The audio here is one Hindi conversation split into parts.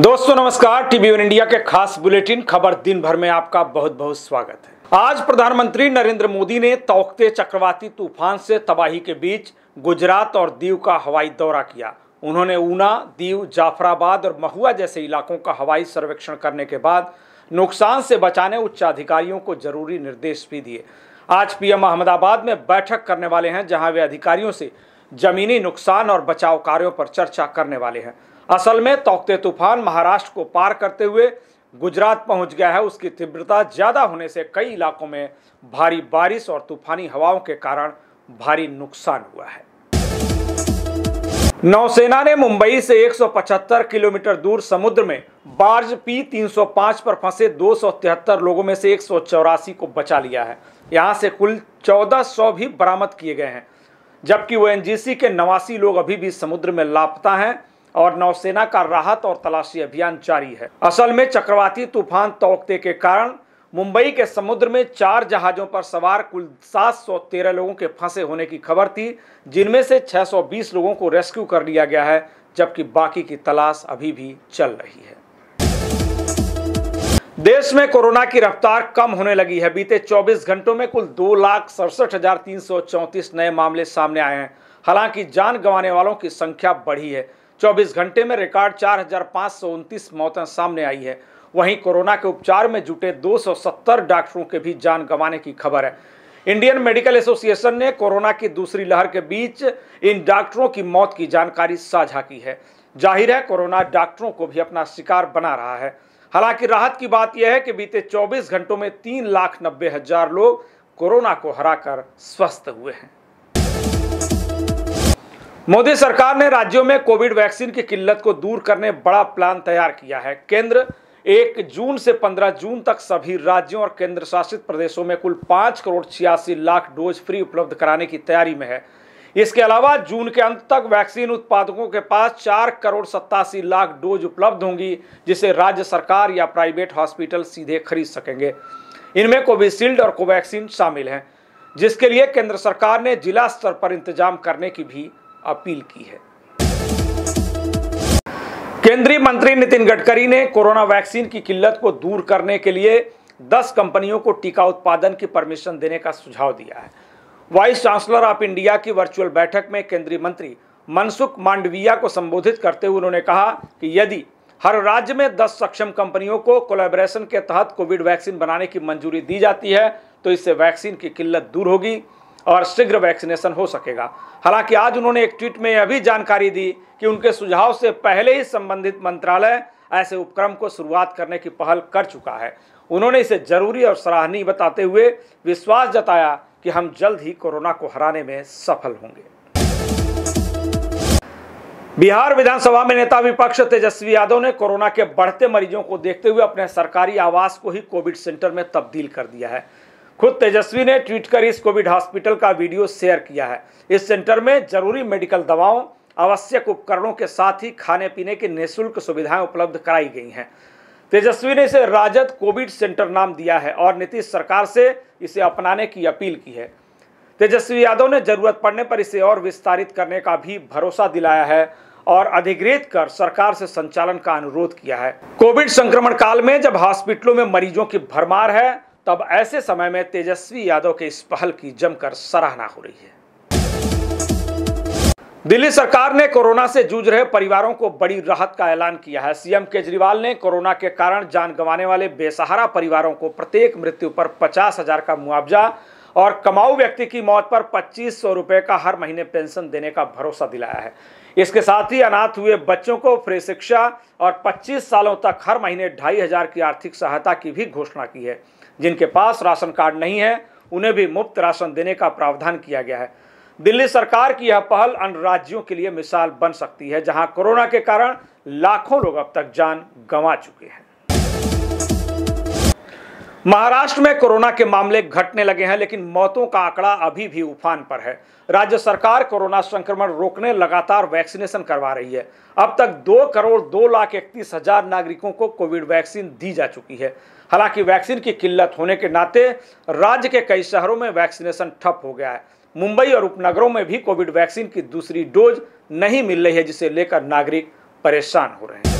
दोस्तों नमस्कार टीवी वन इंडिया के खास बुलेटिन खबर दिन भर में आपका बहुत बहुत स्वागत है आज प्रधानमंत्री नरेंद्र मोदी ने तोकते चक्रवाती तूफान से तबाही के बीच गुजरात और दीव का हवाई दौरा किया उन्होंने ऊना दीव जाफराबाद और महुआ जैसे इलाकों का हवाई सर्वेक्षण करने के बाद नुकसान से बचाने उच्चाधिकारियों को जरूरी निर्देश भी दिए आज पीएम अहमदाबाद में बैठक करने वाले हैं जहां वे अधिकारियों से जमीनी नुकसान और बचाव कार्यों पर चर्चा करने वाले हैं असल में तोकते तूफान महाराष्ट्र को पार करते हुए गुजरात पहुंच गया है उसकी तीव्रता ज़्यादा होने से कई इलाकों में भारी बारिश और तूफानी हवाओं के कारण भारी नुकसान हुआ है नौसेना ने मुंबई से 175 किलोमीटर दूर समुद्र में बार्ज पी 305 पर फंसे दो लोगों में से एक को बचा लिया है यहां से कुल 1400 भी बरामद किए गए हैं जबकि ओ के नवासी लोग अभी भी समुद्र में लापता हैं और नौसेना का राहत और तलाशी अभियान जारी है असल में चक्रवाती तूफान तोकते के कारण मुंबई के समुद्र में चार जहाज़ों पर सवार कुल 713 लोगों के फंसे होने की खबर थी जिनमें से 620 लोगों को रेस्क्यू कर लिया गया है जबकि बाकी की तलाश अभी भी चल रही है देश में कोरोना की रफ्तार कम होने लगी है बीते 24 घंटों में कुल दो लाख सड़सठ हजार तीन सौ नए मामले सामने आए हैं हालांकि जान गंवाने वालों की संख्या बढ़ी है 24 घंटे में रिकॉर्ड चार मौतें सामने आई है वहीं कोरोना के उपचार में जुटे 270 डॉक्टरों के भी जान गंवाने की खबर है इंडियन मेडिकल एसोसिएशन ने कोरोना की दूसरी लहर के बीच इन डॉक्टरों की मौत की जानकारी साझा की है जाहिर है कोरोना डॉक्टरों को भी अपना शिकार बना रहा है हालांकि राहत की बात यह है कि बीते 24 घंटों में तीन लाख नब्बे हजार लोग कोरोना को हराकर स्वस्थ हुए हैं मोदी सरकार ने राज्यों में कोविड वैक्सीन की किल्लत को दूर करने बड़ा प्लान तैयार किया है केंद्र एक जून से 15 जून तक सभी राज्यों और केंद्र शासित प्रदेशों में कुल पाँच करोड़ छियासी लाख डोज फ्री उपलब्ध कराने की तैयारी में है इसके अलावा जून के अंत तक वैक्सीन उत्पादकों के पास चार करोड़ सत्तासी लाख डोज उपलब्ध होंगी जिसे राज्य सरकार या प्राइवेट हॉस्पिटल सीधे खरीद सकेंगे इनमें कोविशील्ड और कोवैक्सीन शामिल हैं जिसके लिए केंद्र सरकार ने जिला स्तर पर इंतजाम करने की भी अपील की है केंद्रीय मंत्री नितिन गडकरी ने कोरोना वैक्सीन की किल्लत को दूर करने के लिए 10 कंपनियों को टीका उत्पादन की परमिशन देने का सुझाव दिया है वाइस चांसलर ऑफ इंडिया की वर्चुअल बैठक में केंद्रीय मंत्री मनसुख मांडविया को संबोधित करते हुए उन्होंने कहा कि यदि हर राज्य में 10 सक्षम कंपनियों को कोलेबरेशन के तहत कोविड वैक्सीन बनाने की मंजूरी दी जाती है तो इससे वैक्सीन की किल्लत दूर होगी और शीघ्र वैक्सीनेशन हो सकेगा हालांकि आज उन्होंने एक ट्वीट में यह भी जानकारी दी कि उनके सुझाव से पहले ही संबंधित मंत्रालय ऐसे उपक्रम को शुरुआत करने की पहल कर चुका है उन्होंने इसे जरूरी और सराहनीय बताते हुए विश्वास जताया कि हम जल्द ही कोरोना को हराने में सफल होंगे बिहार विधानसभा में नेता विपक्ष तेजस्वी यादव ने कोरोना के बढ़ते मरीजों को देखते हुए अपने सरकारी आवास को ही कोविड सेंटर में तब्दील कर दिया है खुद तेजस्वी ने ट्वीट कर इस कोविड हॉस्पिटल का वीडियो शेयर किया है इस सेंटर में जरूरी मेडिकल दवाओं आवश्यक उपकरणों के साथ ही खाने पीने की निःशुल्क सुविधाएं उपलब्ध कराई गई हैं तेजस्वी ने इसे राजद कोविड सेंटर नाम दिया है और नीतीश सरकार से इसे अपनाने की अपील की है तेजस्वी यादव ने जरूरत पड़ने पर इसे और विस्तारित करने का भी भरोसा दिलाया है और अधिग्रहित कर सरकार से संचालन का अनुरोध किया है कोविड संक्रमण काल में जब हॉस्पिटलों में मरीजों की भरमार है तब ऐसे समय में तेजस्वी यादव के इस पहल की जमकर सराहना हो रही है दिल्ली सरकार ने कोरोना से जूझ रहे परिवारों को बड़ी राहत का ऐलान किया है सीएम केजरीवाल ने कोरोना के कारण जान गंवाने वाले बेसहारा परिवारों को प्रत्येक मृत्यु पर पचास हजार का मुआवजा और कमाऊ व्यक्ति की मौत पर पच्चीस सौ रुपए का हर महीने पेंशन देने का भरोसा दिलाया है इसके साथ ही अनाथ हुए बच्चों को फ्री शिक्षा और पच्चीस सालों तक हर महीने ढाई हजार की आर्थिक सहायता की भी घोषणा की है जिनके पास राशन कार्ड नहीं है उन्हें भी मुफ्त राशन देने का प्रावधान किया गया है दिल्ली सरकार की यह पहल अन्य राज्यों के लिए मिसाल बन सकती है जहां कोरोना के कारण लाखों लोग अब तक जान गंवा चुके हैं महाराष्ट्र में कोरोना के मामले घटने लगे हैं लेकिन मौतों का आंकड़ा अभी भी उफान पर है राज्य सरकार कोरोना संक्रमण रोकने लगातार वैक्सीनेशन करवा रही है अब तक दो करोड़ दो लाख इकतीस हजार नागरिकों को कोविड वैक्सीन दी जा चुकी है हालांकि वैक्सीन की किल्लत होने के नाते राज्य के कई शहरों में वैक्सीनेशन ठप हो गया है मुंबई और उपनगरों में भी कोविड वैक्सीन की दूसरी डोज नहीं मिल रही है जिसे लेकर नागरिक परेशान हो रहे हैं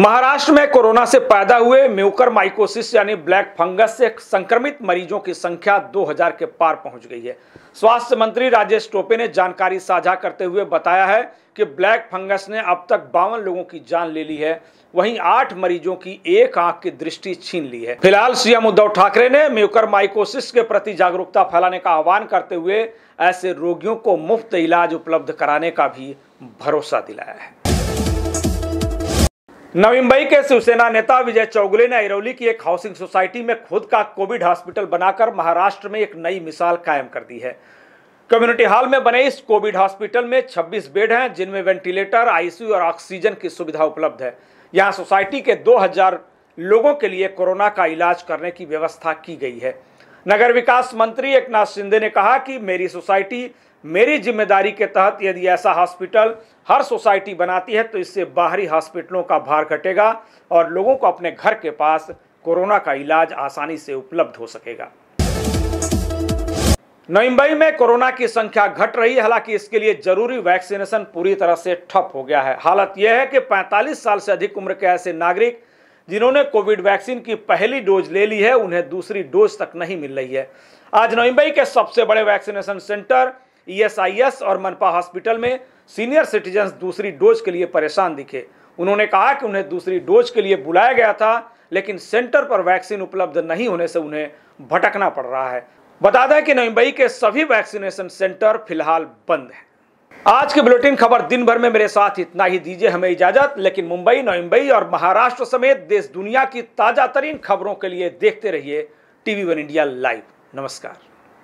महाराष्ट्र में कोरोना से पैदा हुए म्यूकर माइकोसिस यानी ब्लैक फंगस से संक्रमित मरीजों की संख्या 2000 के पार पहुंच गई है स्वास्थ्य मंत्री राजेश टोपे ने जानकारी साझा करते हुए बताया है कि ब्लैक फंगस ने अब तक बावन लोगों की जान ले ली है वहीं आठ मरीजों की एक आंख की दृष्टि छीन ली है फिलहाल सीएम उद्धव ठाकरे ने म्यूकर माइकोसिस के प्रति जागरूकता फैलाने का आह्वान करते हुए ऐसे रोगियों को मुफ्त इलाज उपलब्ध कराने का भी भरोसा दिलाया है नवी मुंबई के शिवसेना नेता विजय चौगले ने अरौली की एक हाउसिंग सोसाइटी में खुद का कोविड हॉस्पिटल बनाकर महाराष्ट्र में एक नई मिसाल कायम कर दी है कम्युनिटी हॉल में बने इस कोविड हॉस्पिटल में 26 बेड हैं जिनमें वेंटिलेटर आईसीयू और ऑक्सीजन की सुविधा उपलब्ध है यहाँ सोसाइटी के 2000 लोगों के लिए कोरोना का इलाज करने की व्यवस्था की गई है नगर विकास मंत्री एक शिंदे ने कहा कि मेरी सोसाइटी मेरी जिम्मेदारी के तहत यदि ऐसा हॉस्पिटल हर सोसाइटी बनाती है तो इससे बाहरी हॉस्पिटलों का भार घटेगा और लोगों को अपने घर के पास कोरोना का इलाज आसानी से उपलब्ध हो सकेगा नई में कोरोना की संख्या घट रही है हालांकि इसके लिए जरूरी वैक्सीनेशन पूरी तरह से ठप हो गया है हालत यह है कि 45 साल से अधिक उम्र के ऐसे नागरिक जिन्होंने कोविड वैक्सीन की पहली डोज ले ली है उन्हें दूसरी डोज तक नहीं मिल रही है आज नई के सबसे बड़े वैक्सीनेशन सेंटर ईएसआईएस e और मनपा हॉस्पिटल में सीनियर सिटीजन्स दूसरी डोज के लिए परेशान दिखे उन्होंने कहा कि उन्हें दूसरी डोज के लिए बुलाया गया था लेकिन सेंटर पर वैक्सीन उपलब्ध नहीं होने से उन्हें भटकना पड़ रहा है बता दें कि मुंबई के सभी वैक्सीनेशन सेंटर फिलहाल बंद है आज के बुलेटिन खबर दिन भर में मेरे साथ इतना ही दीजिए हमें इजाजत लेकिन मुंबई नोइंबई और महाराष्ट्र समेत देश दुनिया की ताजा तरीन खबरों के लिए देखते रहिए टीवी वन इंडिया लाइव नमस्कार